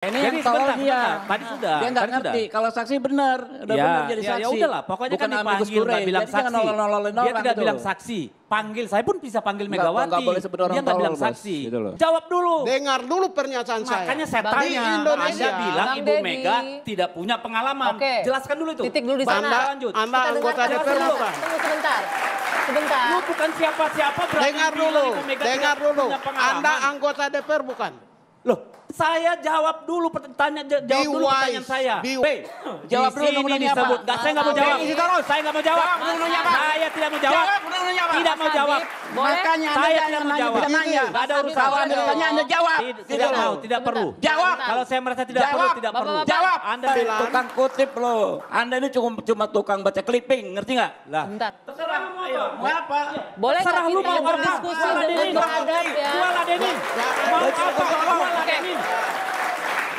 Eh, ini yang kalau dia. Tadi sudah. Dia nggak ngerti. Kalau saksi benar, udah ya, benar jadi ya, ya saksi. Ya udahlah, pokoknya Bukan kan dipanggil, nggak bilang saksi. Nolol -nololin dia tidak gitu bilang saksi. Panggil saya pun bisa panggil Megawati. Enggak boleh orang dia bilang saksi. Gitu loh. Jawab dulu. Dengar dulu pernyataan saya. Makanya saya Bagi tanya, Indonesia. Anda bilang Bang Ibu Mega tidak punya pengalaman. Oke. Jelaskan dulu itu. Titik dulu di sana. Anda, lanjut. Anda anggota DPR apa? Tunggu sebentar. Sebentar. Lu bukan siapa-siapa berarti Dengar dulu. Dengar dulu. Anda anggota DPR bukan? Loh, saya jawab dulu pertanyaan jawab dulu pertanyaan saya. B jawab dulu undang ini saya enggak mau jawab. Saya enggak mau jawab. Saya tidak mau jawab. Tidak mau jawab. Boleh? Makanya saya yang menjawab. Tidak ada urusan. Kalau Anda jawab. Tidak, tidak mau, tidak perlu. Jawab. Kalau saya merasa tidak perlu, tidak perlu. Jawab. Anda Tukang kutip loh. Anda ini cuma cuma tukang baca clipping, ngerti nggak? Lah. Bentar. Terserah. Ayo. Apa? Boleh Terserah lu mau berdiskusi dengan beradab ya. Gua ladenin. Ya, ya. Mau apa? Gua ladenin.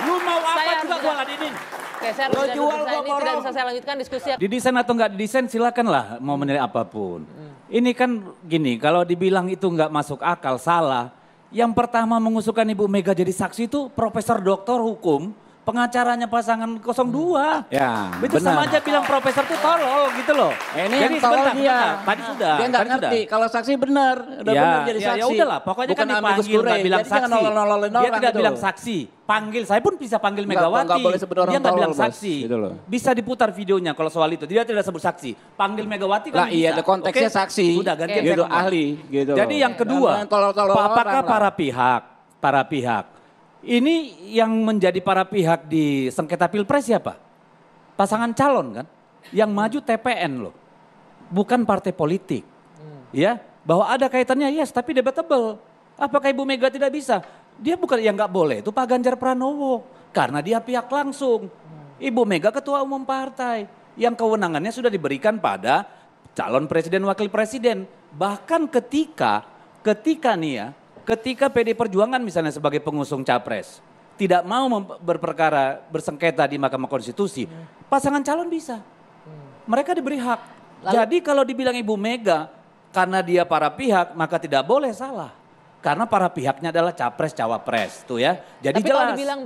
Lu mau apa juga gua ladenin. Oke, saya lo jual gua ke saya lanjutkan diskusi. Didesain atau nggak didesain silakanlah mau menilai apapun. Ini kan gini, kalau dibilang itu enggak masuk akal salah. Yang pertama mengusulkan Ibu Mega jadi saksi itu Profesor Doktor Hukum pengacaranya pasangan 02. Hmm. Ya, Itu benar. sama aja bilang profesor tuh tolol gitu loh. Eh, ini jadi yang tolol sebentar, dia. Sebentar. Tadi sudah. Dia enggak ngerti. Sudah. Kalau saksi benar, udah ya, benar jadi ya, ya saksi. Ya udahlah, pokoknya Bukan kan dipanggil nggak bilang jadi saksi. Jangan -nolol -nolol dia tidak gitu. bilang saksi. Panggil, saya pun bisa panggil enggak, Megawati. Enggak, boleh sebut orang dia enggak bilang saksi. Gitu loh. Bisa diputar videonya kalau soal itu. Dia tidak sebut saksi. Panggil Megawati kan bisa. lah, Iya, konteksnya okay. saksi. Sudah ganti okay. gitu, ahli. Gitu jadi yang kedua, apakah para pihak, para pihak ini yang menjadi para pihak di sengketa pilpres siapa? Pasangan calon kan? Yang maju TPN loh. Bukan partai politik. Hmm. Ya, bahwa ada kaitannya yes tapi debatable. Apakah Ibu Mega tidak bisa? Dia bukan yang nggak boleh itu Pak Ganjar Pranowo karena dia pihak langsung. Hmm. Ibu Mega ketua umum partai yang kewenangannya sudah diberikan pada calon presiden wakil presiden. Bahkan ketika ketika nih ya Ketika PD Perjuangan misalnya sebagai pengusung capres tidak mau berperkara bersengketa di Mahkamah Konstitusi, hmm. pasangan calon bisa. Hmm. Mereka diberi hak. Lalu, Jadi kalau dibilang Ibu Mega karena dia para pihak maka tidak boleh salah. Karena para pihaknya adalah capres cawapres tuh ya. Jadi Tapi jelas. kalau dibilang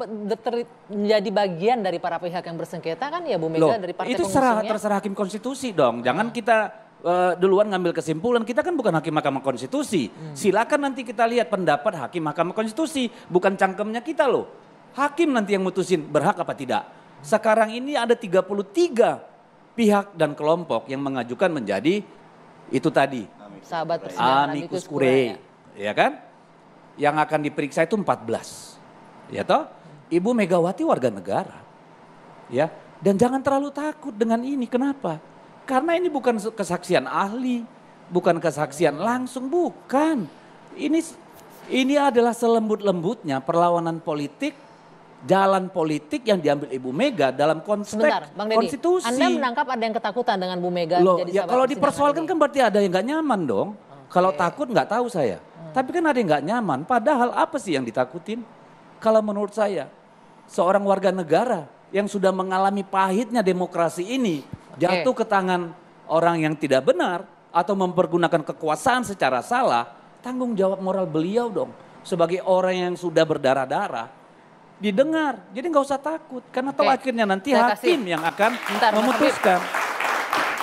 menjadi bagian dari para pihak yang bersengketa kan ya Bu Mega Loh, dari partai itu serah, terserah hakim konstitusi dong. Jangan hmm. kita Eh, duluan ngambil kesimpulan. Kita kan bukan hakim Mahkamah Konstitusi. Hmm. Silakan nanti kita lihat pendapat hakim Mahkamah Konstitusi, bukan cangkemnya kita loh. Hakim nanti yang mutusin berhak apa tidak. Sekarang ini ada 33 pihak dan kelompok yang mengajukan menjadi itu tadi. Sahabat persidangan amicus curiae. Ya. ya kan? Yang akan diperiksa itu 14. Ya toh? Ibu Megawati warga negara. Ya. Dan jangan terlalu takut dengan ini. Kenapa? Karena ini bukan kesaksian ahli, bukan kesaksian langsung, bukan. Ini ini adalah selembut-lembutnya perlawanan politik, jalan politik yang diambil Ibu Mega dalam konteks konstitusi. Anda menangkap ada yang ketakutan dengan Bu Mega. Loh, ya kalau dipersoalkan kan berarti ada yang nggak nyaman dong. Okay. Kalau takut nggak tahu saya. Hmm. Tapi kan ada yang nggak nyaman. Padahal apa sih yang ditakutin? Kalau menurut saya, seorang warga negara yang sudah mengalami pahitnya demokrasi ini jatuh ke tangan orang yang tidak benar atau mempergunakan kekuasaan secara salah, tanggung jawab moral beliau dong. Sebagai orang yang sudah berdarah-darah, didengar. Jadi nggak usah takut, karena tahu akhirnya nanti Saya hakim kasih. yang akan Bentar, memutuskan.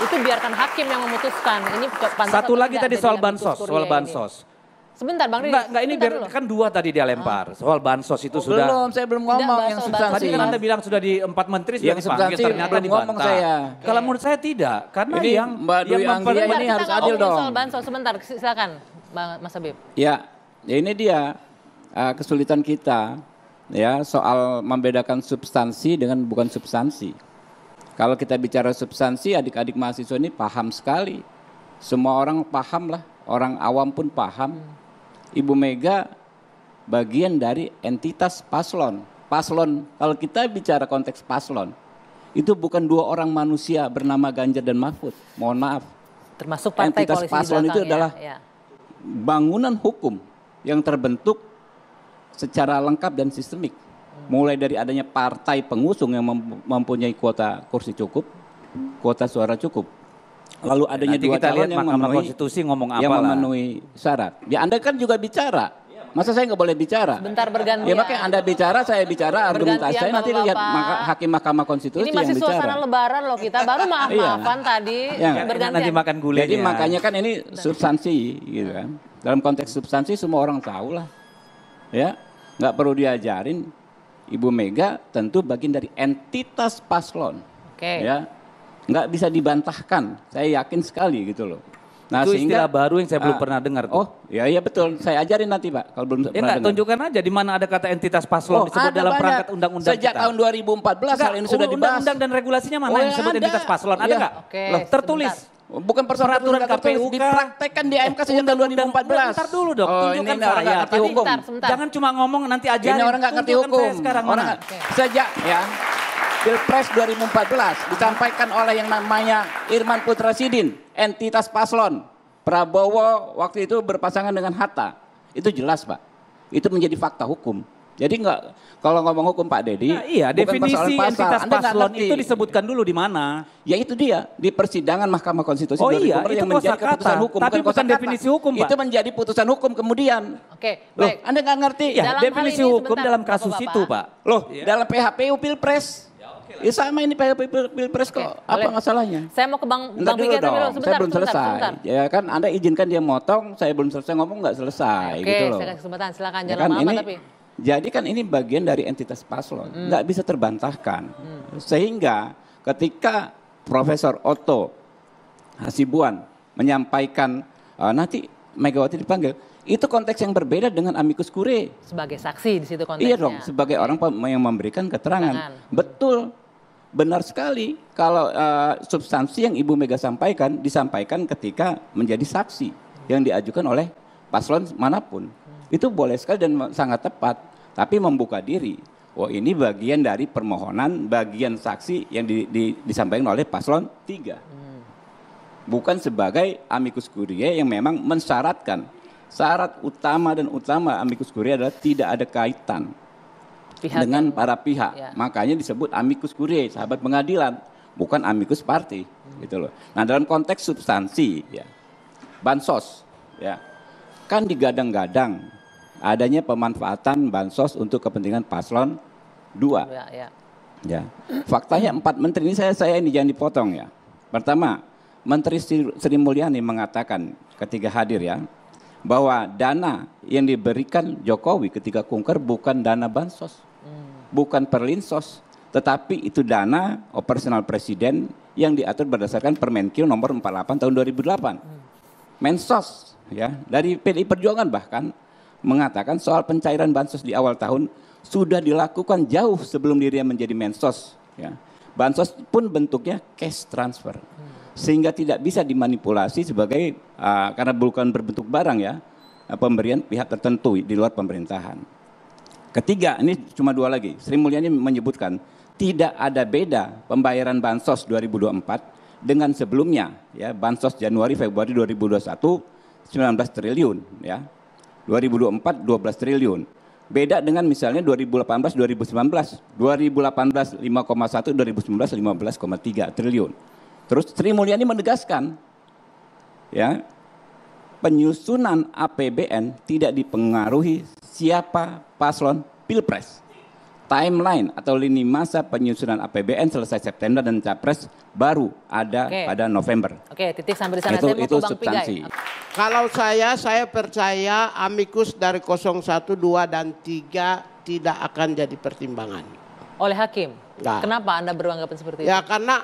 Itu biarkan hakim yang memutuskan. Ini satu lagi tadi soal bansos, soal bansos. Ini. Sebentar Bang Riri. Enggak, ini biar, kan dua tadi dia lempar. Ah. Soal bansos itu oh, sudah. Belum, saya belum ngomong yang substansi. Tadi kan Anda bilang sudah di empat menteri yang dipanggil, ternyata belum dibantah. Ngomong saya. Kalau menurut saya tidak, karena ini yang Mbak Dwi yang Anggia ini harus adil dong. Soal bansos sebentar, silakan Bang Mas Habib. Ya, ya ini dia uh, kesulitan kita ya soal membedakan substansi dengan bukan substansi. Kalau kita bicara substansi, adik-adik mahasiswa ini paham sekali. Semua orang paham lah, orang awam pun paham. Hmm Ibu Mega bagian dari entitas paslon. Paslon, kalau kita bicara konteks paslon, itu bukan dua orang manusia bernama Ganjar dan Mahfud. Mohon maaf. Termasuk partai entitas koalisi paslon itu ya, adalah ya. bangunan hukum yang terbentuk secara lengkap dan sistemik. Hmm. Mulai dari adanya partai pengusung yang mempunyai kuota kursi cukup, kuota suara cukup, lalu adanya Nanti dua kita calon lihat yang memenuhi konstitusi ngomong apa yang memenuhi syarat. Ya Anda kan juga bicara. Masa saya nggak boleh bicara? Bentar bergantian. Ya makanya Anda bicara, saya bicara, argumentasi saya nanti lihat maka, hakim Mahkamah Konstitusi Ini masih suasana lebaran loh kita, baru maaf-maafan iya. tadi ya, bergantian. Nanti makan Jadi makanya kan ini substansi gitu kan. Dalam konteks substansi semua orang tahu lah. Ya, nggak perlu diajarin. Ibu Mega tentu bagian dari entitas paslon. Oke. Okay. Ya, nggak bisa dibantahkan. Saya yakin sekali gitu loh. Nah, itu sehingga, baru yang saya belum ah. pernah dengar. Oh, ya ya betul. Saya ajarin nanti Pak kalau belum ya, pernah enggak, tunjukkan aja di mana ada kata entitas paslon oh, disebut dalam banyak. perangkat undang-undang Sejak kita. tahun 2014 enggak, hal ini sudah dibahas. Undang-undang dan regulasinya mana oh, yang ya disebut ada. entitas paslon? Ada enggak? Iya. Ya. Okay, tertulis. Sebentar. Bukan persoalan peraturan KPU kan? dipraktekkan di AMK sejak tahun 2014. Bentar dulu dong, oh, tunjukkan ini orang ngerti hukum. Jangan cuma ngomong nanti aja Ini orang nggak ngerti hukum. Sekarang orang sejak ya Pilpres 2014 disampaikan oleh yang namanya Irman Putra Sidin, entitas paslon. Prabowo waktu itu berpasangan dengan Hatta. Itu jelas, Pak. Itu menjadi fakta hukum. Jadi enggak kalau ngomong hukum Pak Deddy nah, iya, definisi pasal. entitas Anda paslon itu disebutkan dulu di mana? Ya itu dia di persidangan Mahkamah Konstitusi oh, iya, itu yang menjadi kata, keputusan hukum tapi bukan, definisi hukum Pak. Itu menjadi putusan hukum kemudian. Oke, baik. Anda nggak ngerti? Ya, definisi hukum sebentar, dalam kasus Bapak. itu Pak. Loh, ya. dalam PHPU Pilpres Ya sama ini pilpres okay. kok. Apa masalahnya? Saya mau ke Bang Bang Bikin dong. Sebentar, saya belum selesai. Sebentar. Ya kan Anda izinkan dia motong, saya belum selesai ngomong nggak selesai Oke, gitu loh. Oke, saya kesempatan silakan ya jangan ya kan, lama ini, tapi. Jadi kan ini bagian dari entitas paslon, hmm. nggak bisa terbantahkan. Hmm. Sehingga ketika Profesor Otto Hasibuan menyampaikan uh, nanti Megawati dipanggil, itu konteks yang berbeda dengan amicus curiae. Sebagai saksi di situ konteksnya. Iya dong, sebagai orang yang memberikan keterangan. keterangan. Betul. Benar sekali kalau uh, substansi yang Ibu Mega sampaikan disampaikan ketika menjadi saksi yang diajukan oleh paslon manapun. Itu boleh sekali dan sangat tepat, tapi membuka diri. Oh ini bagian dari permohonan, bagian saksi yang di, di, disampaikan oleh paslon tiga, hmm. bukan sebagai amicus curiae yang memang mensyaratkan syarat utama dan utama amicus curiae adalah tidak ada kaitan pihak dengan para pihak. Ya. Makanya disebut amicus curiae, sahabat pengadilan, bukan amicus party, hmm. gitu loh. Nah, dalam konteks substansi ya. Bansos ya. Kan digadang-gadang adanya pemanfaatan bansos untuk kepentingan paslon 2. Ya, ya. ya. Faktanya empat menteri ini saya saya ini jangan dipotong ya. Pertama, Menteri Sri Mulyani mengatakan ketika hadir ya, bahwa dana yang diberikan Jokowi ketika kunker bukan dana bansos, hmm. bukan perlinsos, tetapi itu dana operasional presiden yang diatur berdasarkan Permenkil nomor 48 tahun 2008. Hmm. Mensos ya, dari PDI Perjuangan bahkan mengatakan soal pencairan bansos di awal tahun sudah dilakukan jauh sebelum dirinya menjadi mensos ya. Bansos pun bentuknya cash transfer. Hmm sehingga tidak bisa dimanipulasi sebagai uh, karena bukan berbentuk barang ya ah, pemberian pihak tertentu di luar pemerintahan. Ketiga, ini cuma dua lagi. Sri Mulyani menyebutkan tidak ada beda pembayaran bansos 2024 dengan sebelumnya ya bansos Januari Februari 2021 19 triliun ya. 2024 12 triliun. Beda dengan misalnya 2018 2019, 2018 5,1 2019 15,3 triliun. Terus Sri Mulyani menegaskan, ya penyusunan APBN tidak dipengaruhi siapa paslon pilpres. Timeline atau lini masa penyusunan APBN selesai September dan capres baru ada Oke. pada November. Oke, titik sampai di sana. Itu, itu substansi. Kalau saya, saya percaya amikus dari 01, 2, dan 3 tidak akan jadi pertimbangan. Oleh hakim? Nah. Kenapa Anda beranggapan seperti ya, itu? Ya karena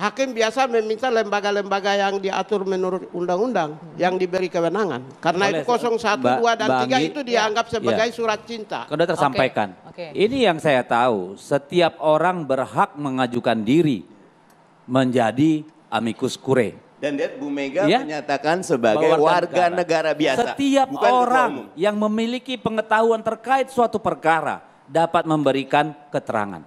hakim biasa meminta lembaga-lembaga yang diatur menurut undang-undang yang diberi kewenangan. Karena Boleh, itu 01, ba 2 dan tiga 3 itu ya, dianggap ya. sebagai ya. surat cinta. Sudah tersampaikan. Okay. Okay. Ini yang saya tahu, setiap orang berhak mengajukan diri menjadi amicus curiae. Dan lihat Bu Mega ya? menyatakan sebagai warga, warga negara. negara biasa. Setiap Bukan orang yang memiliki pengetahuan terkait suatu perkara dapat memberikan keterangan.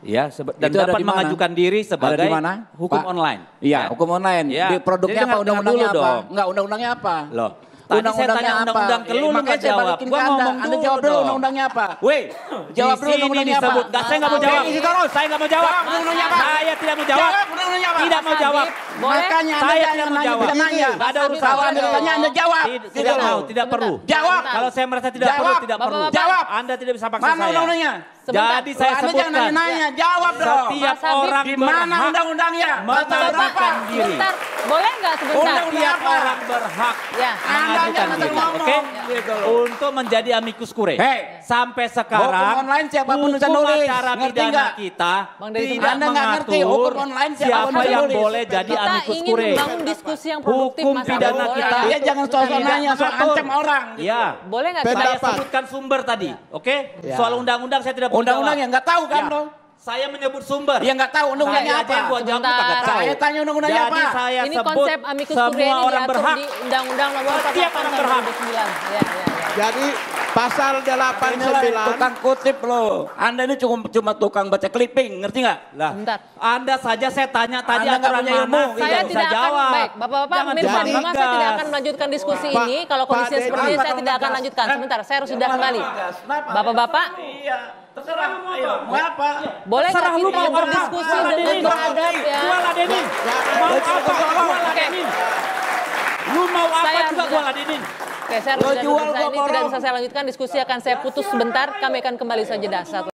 Ya, dan itu dapat mengajukan diri sebagai di mana? hukum Pak, online. Iya, ya. hukum online. Ya. Di produknya Jadi apa undang-undangnya apa? Dong. Enggak, undang-undangnya apa? Loh. Tadi undang saya tanya undang-undang ke ya, makanya saya balikin ke ngomong anda. dulu Anda jawab dulu undang-undangnya apa? Weh, jawab dulu undang-undangnya apa? Enggak, saya nggak mau jawab. terus, Saya nggak mau jawab. Undang-undangnya apa? Saya tidak mau jawab. Undang-undangnya apa? Tidak mau jawab. Makanya Anda saya tidak mau jawab. Tidak ada urusan. Anda tanya Anda jawab. Tidak mau, tidak perlu. Jawab. Kalau saya merasa tidak perlu, tidak perlu. Jawab. Anda tidak bisa paksa saya. Mana undang-undangnya? Jadi saya anu sebutkan. jangan nanya-nanya, jawab dong. Setiap Mas orang di mana undang-undangnya? Menentukan diri. Bentar, boleh nggak sebentar? Undang-undang orang berhak ya. mengajukan diri. Oke? Ya. Untuk menjadi amicus curiae. Hey. Sampai sekarang, online siapa hukum acara pidana kita tidak Anda mengatur hukum online siapa, siapa yang boleh jadi amicus curiae. Kita ingin membangun diskusi yang produktif, Hukum pidana kita. Ya jangan soal nanya, soal ancam orang. Ya. Boleh nggak? Saya sebutkan sumber tadi, oke? Ya. Soal undang-undang saya tidak Undang-undang yang nggak tahu kan ya. dong. Saya menyebut sumber. Ya nggak tahu undang-undangnya apa. Yang gua tahu. Saya tanya undang-undangnya apa. Saya ini sebut konsep amicus semua orang berhak. Di Undang-Undang nomor 48 orang ya, ya, ya, Jadi Pasal 89. Tukang kutip loh. Anda ini cuma cuma tukang baca clipping, ngerti nggak? Lah. Bentar. Anda saja saya tanya tadi Anda aturan ilmu. saya tidak akan jawab. baik. Bapak-bapak pemirsa, saya tidak akan melanjutkan diskusi pa, ini kalau kondisi seperti ini saya tidak akan lanjutkan. Sebentar, saya harus sudah kembali. Bapak-bapak, Terserah, mau apa? Boleh Terserah kita mau berdiskusi dengan beradab ya? Gua ladenin, mau apa? Gua ladenin. Lu mau apa juga gua ladenin. Oke, saya harus jual ini tidak bisa saya lanjutkan diskusi akan saya putus sebentar. Kami akan kembali saja dasar.